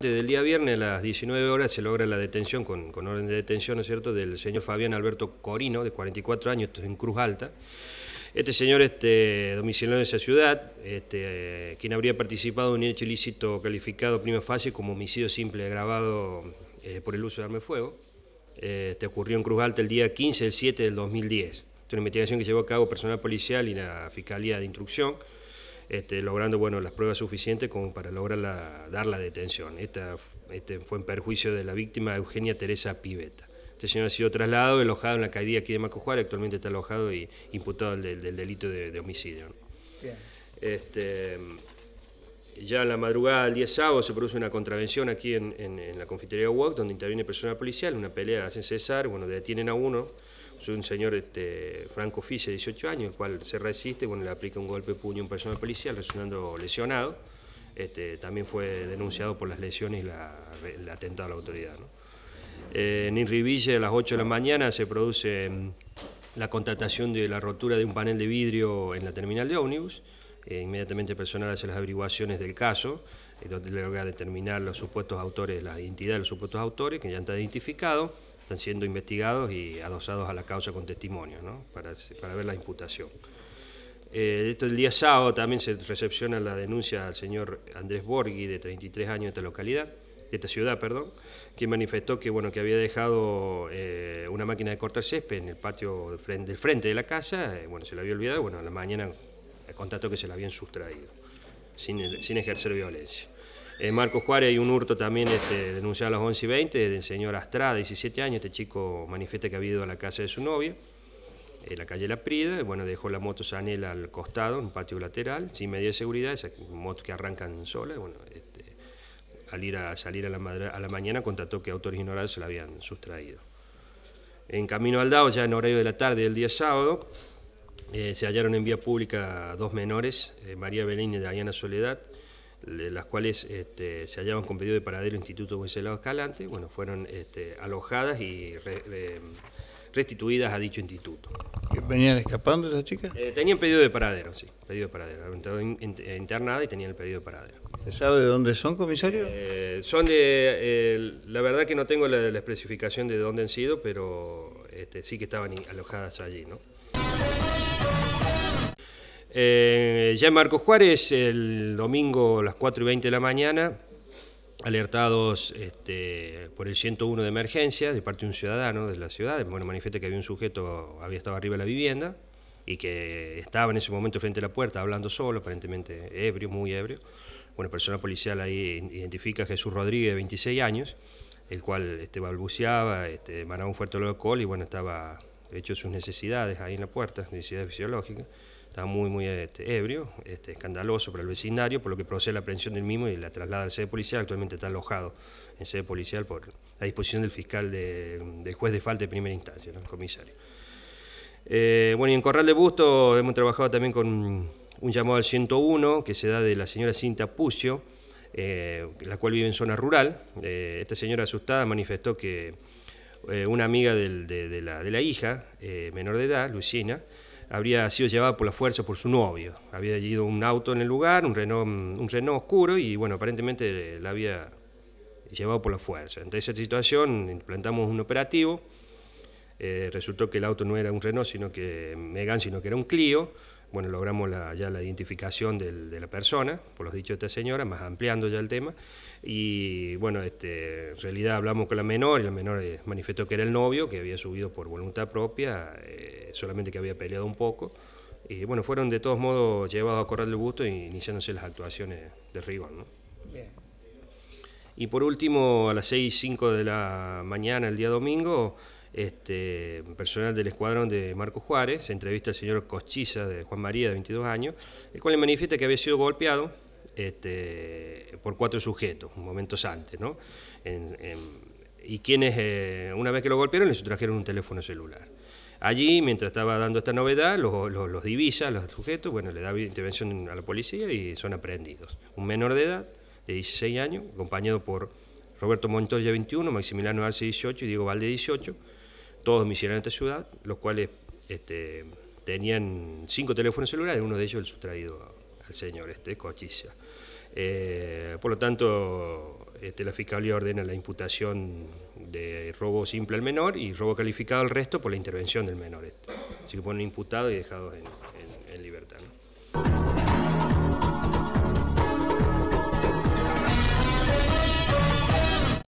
Del día viernes a las 19 horas se logra la detención, con, orden de detención, ¿no es cierto?, del señor Fabián Alberto Corino, de 44 años, en Cruz Alta. Este señor este, domiciliado en esa ciudad, este, eh, quien habría participado en un hecho ilícito calificado prima fase como homicidio simple agravado eh, por el uso de arma de fuego, te este, ocurrió en Cruz Alta el día 15 del 7 del 2010. Es una investigación que llevó a cabo personal policial y la Fiscalía de Instrucción. Este, logrando bueno, las pruebas suficientes como para lograr dar la detención. Esta este fue en perjuicio de la víctima Eugenia Teresa Piveta. Este señor ha sido trasladado, alojado en la caída aquí de Macujuar, actualmente está alojado y imputado del, delito de, homicidio. Este, ya en la madrugada del 10 sábado se produce una contravención aquí en, la confitería WOC, donde interviene personal policial, una pelea, hacen cesar, bueno, detienen a uno, soy un señor este, Franco de 18 años, el cual se resiste, bueno, le aplica un golpe de puño a un personal policial, resultando lesionado. Este, también fue denunciado por las lesiones y la, el atentado a la autoridad. Eh, en Inriville, a las 8 de la mañana, se produce mm, la contratación de la rotura de un panel de vidrio en la terminal de ómnibus. Eh, inmediatamente el personal hace las averiguaciones del caso, eh, donde logra determinar los supuestos autores, la identidad de los supuestos autores, que ya está identificado están siendo investigados y adosados a la causa con testimonio, ¿no? para, para ver la imputación. Eh, el día sábado también se recepciona la denuncia al señor Andrés Borghi, de 33 años de esta localidad, de esta ciudad, perdón, quien manifestó que, bueno, que había dejado eh, una máquina de cortar césped en el patio del frente, de la casa, eh, bueno, se la había olvidado, bueno, a la mañana contacto que se la habían sustraído, sin ejercer violencia. En eh, Marcos Juárez, hay un hurto también este, denunciado a las 11 y 20 del señor Astrada, 17 años. Este chico manifiesta que ha ido a la casa de su novia, en la calle La Prida. Bueno, dejó la moto Sanel al costado, en un patio lateral, sin medida de seguridad, esas motos que arrancan solas. Bueno, este, al ir a salir a la, mañana contrató que autores ignorados se la habían sustraído. En camino al DAO, ya en horario de la tarde del día sábado, eh, se hallaron en vía pública dos menores, eh, María Belén y Diana Soledad las cuales este, se hallaban con pedido de paradero en Instituto Wenceslao Escalante, bueno, fueron este, alojadas y restituidas a dicho instituto. ¿Venían escapando esas chicas? Eh, tenían pedido de paradero, sí, pedido de paradero. habían Entrado internadas y tenían el pedido de paradero. ¿Se sabe de dónde son, comisario? Eh, son de, eh, la verdad que no tengo la, especificación de dónde han sido, pero este, sí que estaban alojadas allí, ¿no? Eh, ya en Marco Juárez, el domingo a las 4 y 20 de la mañana, alertados este, por el 101 de emergencia de parte de un ciudadano de la ciudad, bueno, manifiesta que había un sujeto, había estado arriba de la vivienda y que estaba en ese momento frente a la puerta hablando solo, aparentemente ebrio, muy ebrio. Una persona policial ahí identifica a Jesús Rodríguez, de 26 años, el cual este, balbuceaba, este, manaba un fuerte alcohol y bueno, estaba de hecho sus necesidades ahí en la puerta, necesidades fisiológicas, está muy, muy este, ebrio, este, escandaloso para el vecindario, por lo que procede la aprehensión del mismo y la traslada al sede policial, actualmente está alojado en sede policial por la disposición del fiscal de, del juez de falta de primera instancia, el comisario. Eh, bueno, y en Corral de Busto hemos trabajado también con un llamado al 101 que se da de la señora Cinta Pucio, eh, la cual vive en zona rural. Eh, esta señora asustada manifestó que eh, una amiga de, la, de, la, hija, eh, menor de edad, Lucina, habría sido llevada por la fuerza por su novio. Había ido un auto en el lugar, un Renault, mm, un Renault oscuro, y bueno, aparentemente la había llevado por la fuerza. Ante esa situación implantamos un operativo. Eh, resultó que el auto no era un Renault, sino que Megan, sino que era un Clio bueno, logramos ya la identificación de la persona, por los dichos de esta señora, más ampliando ya el tema. Y bueno, este, en realidad hablamos con la menor y la menor eh, manifestó que era el novio, que había subido por voluntad propia, eh, solamente que había peleado un poco. Y bueno, fueron de todos modos llevados a correr el gusto e iniciándose las actuaciones de Ribón. ¿no? Y por último, a las 6 y 5 de la mañana, el día domingo, este, personal del escuadrón de Marco Juárez, se entrevista al señor Cochiza de Juan María, de 22 años, el cual le manifiesta que había sido golpeado este, por cuatro sujetos momentos antes, ¿no? y quienes, eh, una vez que lo golpearon, les trajeron un teléfono celular. Allí, mientras estaba dando esta novedad, los, los, los sujetos, bueno, le da intervención a la policía y son aprehendidos. Un menor de edad, de 16 años, acompañado por Roberto Montoya 21, Maximiliano Arce 18 y Diego Valde 18, todos domiciliados en esta ciudad, los cuales este, tenían cinco teléfonos celulares, uno de ellos el sustraído al señor este, Cochisa. Eh, por lo tanto, este, la Fiscalía ordena la imputación de robo simple al menor y robo calificado al resto por la intervención del menor. Este. Así que ponen imputados y dejados en